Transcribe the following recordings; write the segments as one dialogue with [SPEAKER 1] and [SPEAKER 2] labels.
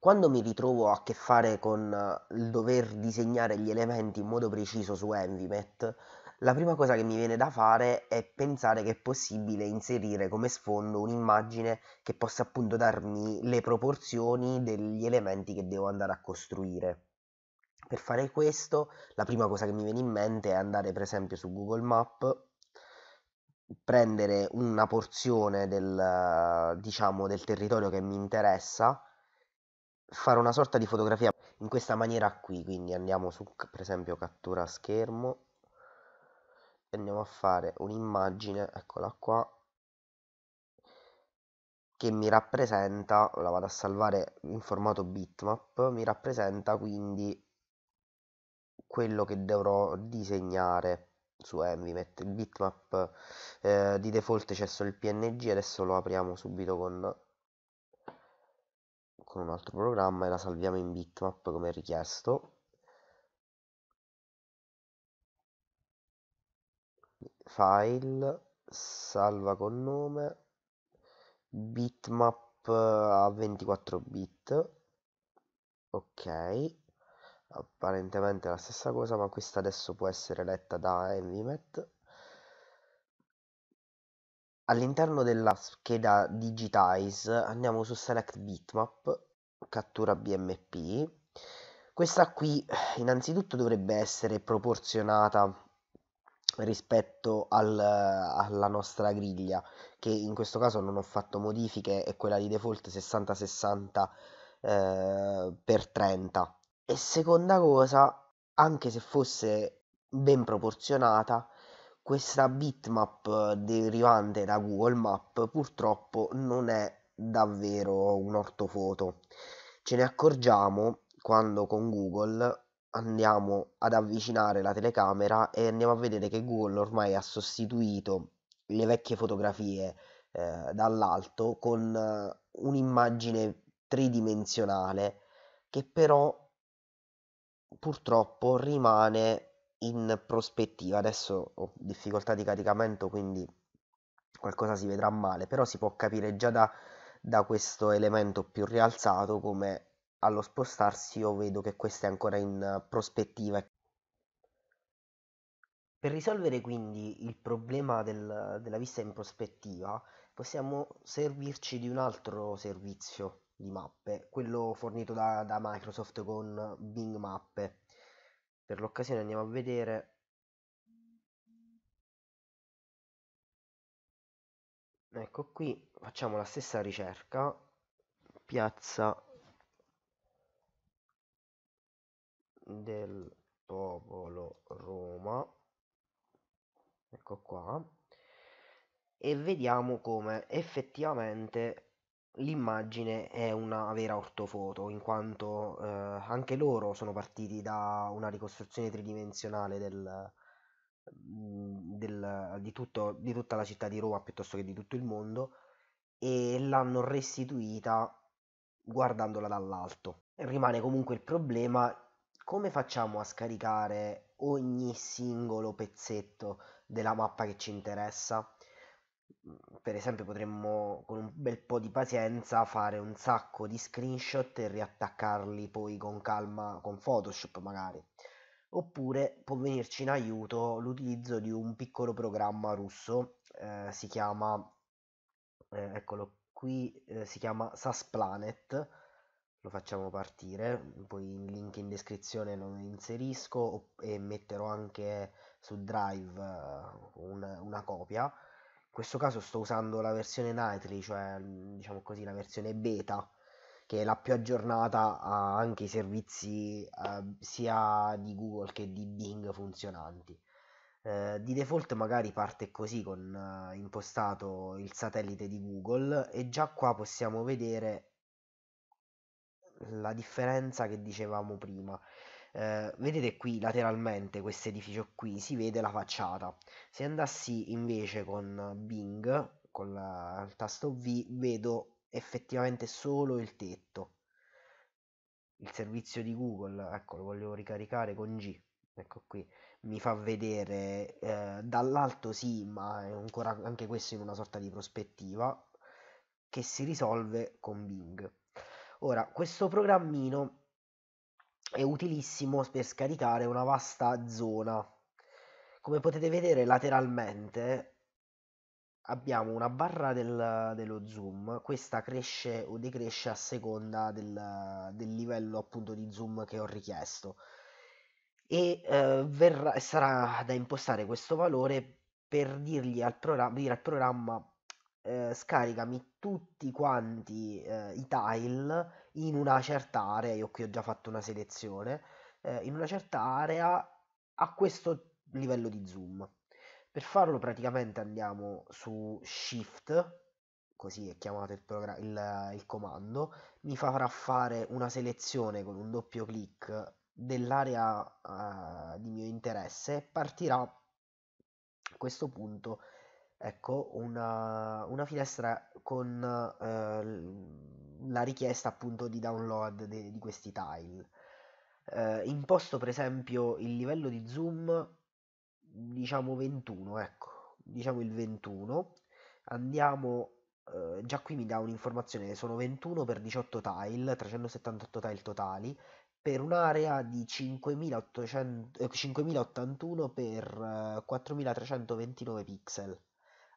[SPEAKER 1] Quando mi ritrovo a che fare con eh, il dover disegnare gli elementi in modo preciso su Envimet, la prima cosa che mi viene da fare è pensare che è possibile inserire come sfondo un'immagine che possa appunto darmi le proporzioni degli elementi che devo andare a costruire. Per fare questo, la prima cosa che mi viene in mente è andare per esempio su Google Map prendere una porzione del, diciamo, del territorio che mi interessa, fare una sorta di fotografia in questa maniera qui, quindi andiamo su per esempio cattura schermo e andiamo a fare un'immagine, eccola qua, che mi rappresenta, la vado a salvare in formato bitmap, mi rappresenta quindi quello che dovrò disegnare su Envy mette il bitmap eh, di default c'è solo il png adesso lo apriamo subito con, con un altro programma e la salviamo in bitmap come richiesto file salva con nome bitmap eh, a 24 bit ok apparentemente la stessa cosa, ma questa adesso può essere letta da Envimet. All'interno della scheda Digitize andiamo su Select Bitmap, cattura BMP. Questa qui innanzitutto dovrebbe essere proporzionata rispetto al, alla nostra griglia, che in questo caso non ho fatto modifiche, è quella di default 60-60 x eh, per 30 e seconda cosa, anche se fosse ben proporzionata, questa bitmap derivante da Google Map purtroppo non è davvero un'ortofoto. Ce ne accorgiamo quando con Google andiamo ad avvicinare la telecamera e andiamo a vedere che Google ormai ha sostituito le vecchie fotografie eh, dall'alto con eh, un'immagine tridimensionale che però purtroppo rimane in prospettiva. Adesso ho difficoltà di caricamento, quindi qualcosa si vedrà male, però si può capire già da, da questo elemento più rialzato come allo spostarsi io vedo che questa è ancora in prospettiva. Per risolvere quindi il problema del, della vista in prospettiva possiamo servirci di un altro servizio di mappe, quello fornito da, da Microsoft con Bing Mappe. Per l'occasione andiamo a vedere ecco qui facciamo la stessa ricerca piazza del popolo Roma ecco qua e vediamo come effettivamente L'immagine è una vera ortofoto, in quanto eh, anche loro sono partiti da una ricostruzione tridimensionale del, mm, del, di, tutto, di tutta la città di Roma piuttosto che di tutto il mondo e l'hanno restituita guardandola dall'alto. Rimane comunque il problema come facciamo a scaricare ogni singolo pezzetto della mappa che ci interessa? Mm, per esempio potremmo con un bel po' di pazienza fare un sacco di screenshot e riattaccarli poi con calma con Photoshop magari. Oppure può venirci in aiuto l'utilizzo di un piccolo programma russo, eh, si chiama, eh, eccolo qui, eh, si chiama SasPlanet, lo facciamo partire, poi il link in descrizione lo inserisco e metterò anche su Drive eh, una, una copia questo caso sto usando la versione Nightly, cioè diciamo così la versione beta, che è la più aggiornata a anche i servizi eh, sia di Google che di Bing funzionanti. Eh, di default magari parte così con eh, impostato il satellite di Google e già qua possiamo vedere la differenza che dicevamo prima. Eh, vedete qui lateralmente questo edificio qui, si vede la facciata. Se andassi invece con Bing, con la, il tasto V, vedo effettivamente solo il tetto. Il servizio di Google, ecco, lo volevo ricaricare con G, ecco qui, mi fa vedere eh, dall'alto sì, ma è ancora anche questo in una sorta di prospettiva, che si risolve con Bing. Ora, questo programmino è utilissimo per scaricare una vasta zona. Come potete vedere lateralmente abbiamo una barra del, dello zoom, questa cresce o decresce a seconda del, del livello appunto di zoom che ho richiesto e eh, verrà, sarà da impostare questo valore per dirgli al, programma, dire al programma eh, scaricami tutti quanti eh, i tile in una certa area, io qui ho già fatto una selezione, eh, in una certa area a questo livello di zoom. Per farlo praticamente andiamo su Shift, così è chiamato il, il, il comando, mi farà fare una selezione con un doppio clic dell'area uh, di mio interesse partirà a questo punto ecco, una, una finestra con eh, la richiesta appunto di download de- di questi tile. Eh, imposto per esempio il livello di zoom, diciamo 21, ecco, diciamo il 21. Andiamo, eh, già qui mi dà un'informazione, sono 21 per 18 tile, 378 tile totali, per un'area di 5800, eh, 5081 per eh, 4329 pixel.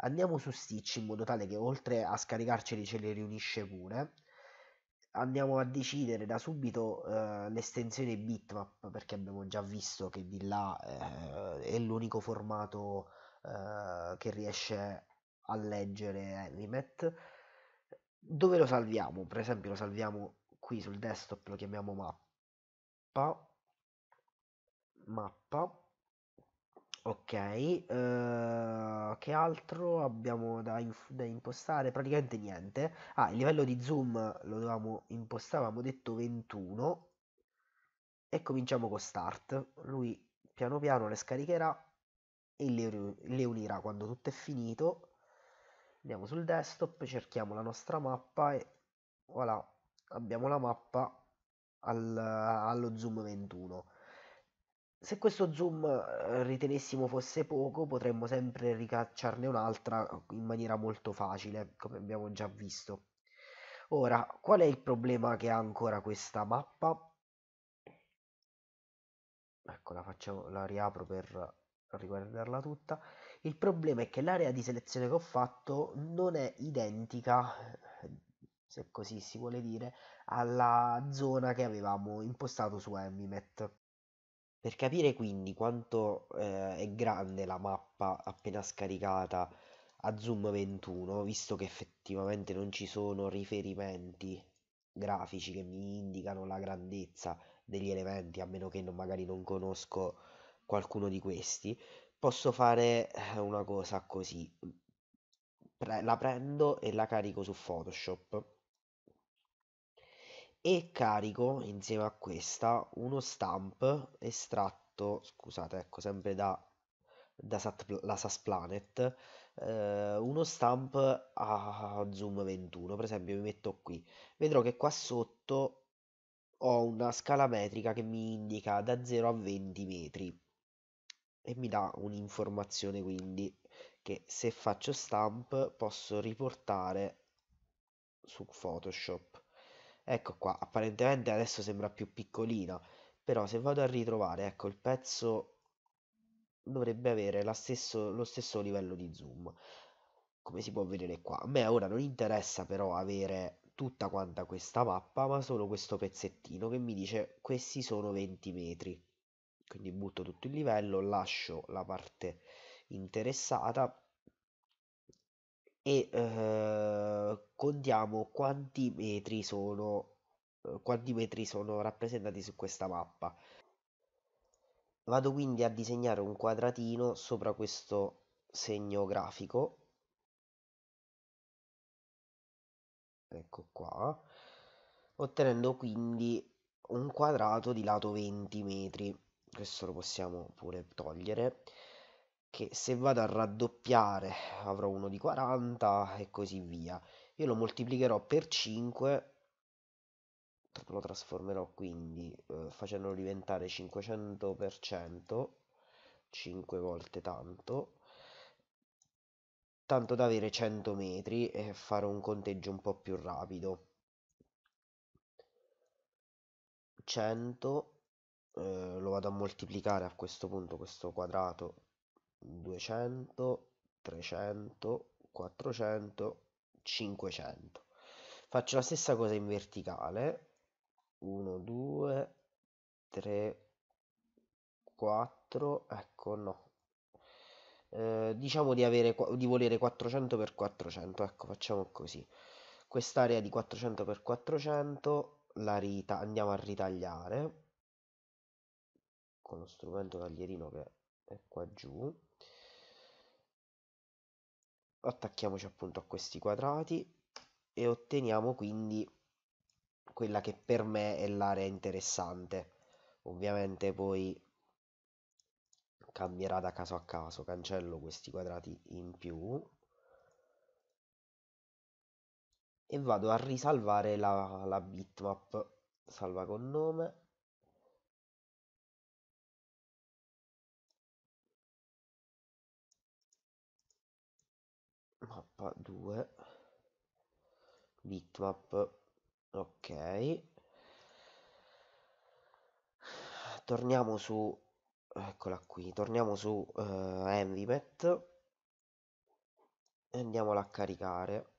[SPEAKER 1] Andiamo su Stitch in modo tale che oltre a scaricarceli ce li riunisce pure. Andiamo a decidere da subito eh, l'estensione bitmap perché abbiamo già visto che di là eh, è l'unico formato eh, che riesce a leggere Elimet. Dove lo salviamo? Per esempio lo salviamo qui sul desktop, lo chiamiamo mappa. Mappa Ok, eh, che altro abbiamo da, da, impostare? Praticamente niente. Ah, il livello di zoom lo dovevamo impostare, avevamo detto 21. E cominciamo con start. Lui piano piano le scaricherà e le, le unirà quando tutto è finito. Andiamo sul desktop, cerchiamo la nostra mappa e voilà, abbiamo la mappa al, allo zoom 21 se questo zoom eh, ritenessimo fosse poco, potremmo sempre ricacciarne un'altra in maniera molto facile, come abbiamo già visto. Ora, qual è il problema che ha ancora questa mappa? Ecco, la, faccio, la riapro per riguardarla tutta. Il problema è che l'area di selezione che ho fatto non è identica, se così si vuole dire, alla zona che avevamo impostato su Emimet. Per capire quindi quanto eh, è grande la mappa appena scaricata a Zoom 21, visto che effettivamente non ci sono riferimenti grafici che mi indicano la grandezza degli elementi, a meno che non, magari non conosco qualcuno di questi, posso fare eh, una cosa così. Pre la prendo e la carico su Photoshop e carico insieme a questa uno stamp estratto, scusate, ecco, sempre da, da Sat, la SASPlanet, eh, uno stamp a zoom 21, per esempio mi metto qui, vedrò che qua sotto ho una scala metrica che mi indica da 0 a 20 metri e mi dà un'informazione quindi che se faccio stamp posso riportare su Photoshop Ecco qua, apparentemente adesso sembra più piccolina, però se vado a ritrovare, ecco, il pezzo dovrebbe avere stesso, lo stesso livello di zoom, come si può vedere qua. A me ora non interessa però avere tutta quanta questa mappa, ma solo questo pezzettino che mi dice questi sono 20 metri. Quindi butto tutto il livello, lascio la parte interessata e eh, contiamo quanti metri sono eh, quanti metri sono rappresentati su questa mappa. Vado quindi a disegnare un quadratino sopra questo segno grafico. Ecco qua. Ottenendo quindi un quadrato di lato 20 metri. Questo lo possiamo pure togliere che se vado a raddoppiare avrò uno di 40 e così via. Io lo moltiplicherò per 5, lo trasformerò quindi eh, facendolo diventare 500%, 5 volte tanto, tanto da avere 100 metri e fare un conteggio un po' più rapido. 100 eh, lo vado a moltiplicare a questo punto questo quadrato 200, 300, 400, 500. Faccio la stessa cosa in verticale. 1, 2, 3, 4, ecco no. Eh, diciamo di, avere, di volere 400 per 400, ecco facciamo così. Quest'area di 400 per 400 la rita, andiamo a ritagliare con lo strumento taglierino che è qua giù attacchiamoci appunto a questi quadrati e otteniamo quindi quella che per me è l'area interessante ovviamente poi cambierà da caso a caso cancello questi quadrati in più e vado a risalvare la, la bitmap salva con nome due bitmap ok torniamo su eccola qui torniamo su uh, eh, envimet e andiamola a caricare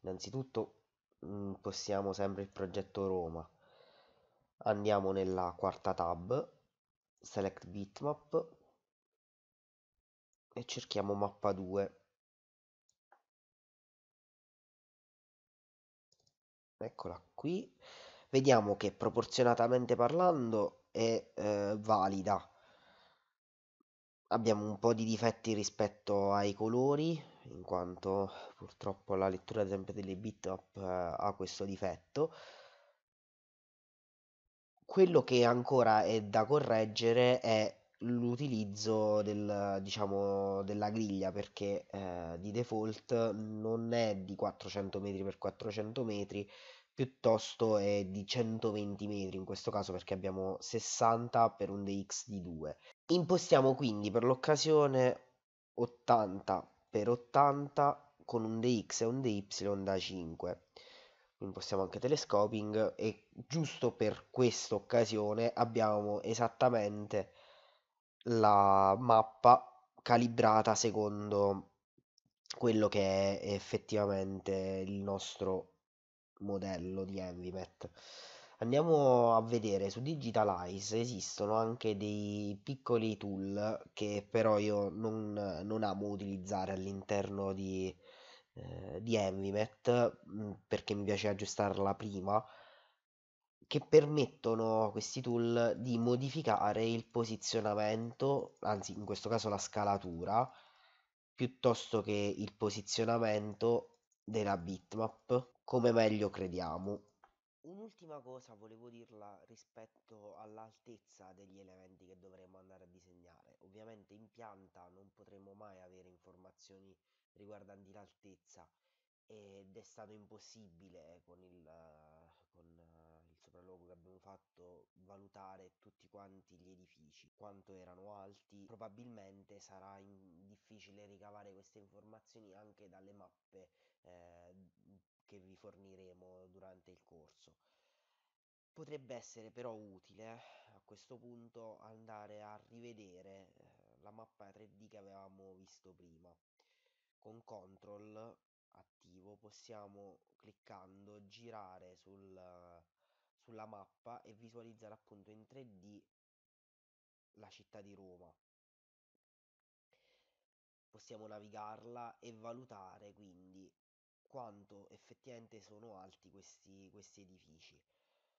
[SPEAKER 1] innanzitutto mm, possiamo sempre il progetto Roma andiamo nella quarta tab, select bitmap e cerchiamo mappa 2. Eccola qui. Vediamo che proporzionatamente parlando è eh, valida. Abbiamo un po' di difetti rispetto ai colori, in quanto purtroppo la lettura ad esempio delle bitmap eh, ha questo difetto quello che ancora è da correggere è l'utilizzo del, diciamo, della griglia perché eh, di default non è di 400 metri per 400 metri, piuttosto è di 120 metri in questo caso perché abbiamo 60 per un DX di 2. Impostiamo quindi per l'occasione 80 per 80 con un DX e un DY da 5 possiamo anche telescoping e giusto per questa occasione abbiamo esattamente la mappa calibrata secondo quello che è effettivamente il nostro modello di Envimet. Andiamo a vedere su Digitalize esistono anche dei piccoli tool che però io non, non amo utilizzare all'interno di, eh, di Envimet, mm, perché mi piace aggiustarla prima, che permettono a questi tool di modificare il posizionamento, anzi in questo caso la scalatura, piuttosto che il posizionamento della bitmap, come meglio crediamo. Un'ultima cosa volevo dirla rispetto all'altezza degli elementi che dovremmo andare a disegnare. Ovviamente in pianta non potremo mai avere informazioni riguardanti l'altezza ed è stato impossibile con il, con il sopralluogo che abbiamo fatto valutare tutti quanti gli edifici, quanto erano alti. Probabilmente sarà in, difficile ricavare queste informazioni anche dalle mappe eh, che vi forniremo durante il corso. Potrebbe essere però utile eh, a questo punto andare a rivedere eh, la mappa 3D che avevamo visto prima con Ctrl attivo possiamo cliccando girare sul, sulla mappa e visualizzare appunto in 3D la città di Roma. Possiamo navigarla e valutare quindi quanto effettivamente sono alti questi, questi edifici.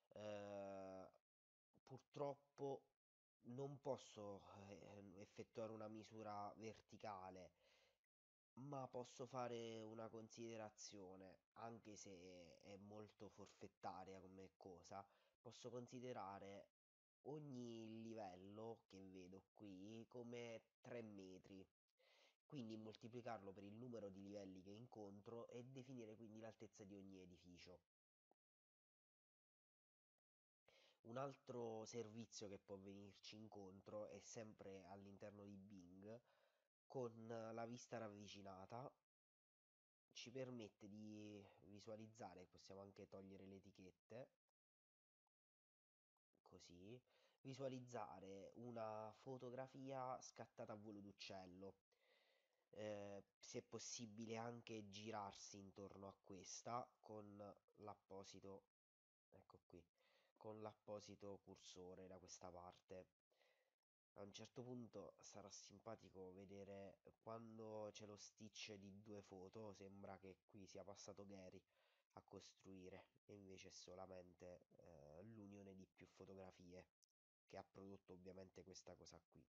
[SPEAKER 1] Eh, purtroppo non posso eh, effettuare una misura verticale ma posso fare una considerazione, anche se è molto forfettaria come cosa, posso considerare ogni livello che vedo qui come 3 metri. Quindi moltiplicarlo per il numero di livelli che incontro e definire quindi l'altezza di ogni edificio. Un altro servizio che può venirci incontro è sempre all'interno di Bing con la vista ravvicinata ci permette di visualizzare, possiamo anche togliere le etichette, così, visualizzare una fotografia scattata a volo d'uccello. Eh, se possibile anche girarsi intorno a questa con l'apposito ecco qui con l'apposito cursore da questa parte a un certo punto sarà simpatico vedere quando c'è lo stitch di due foto, sembra che qui sia passato Gary a costruire e invece è solamente eh, l'unione di più fotografie che ha prodotto ovviamente questa cosa qui.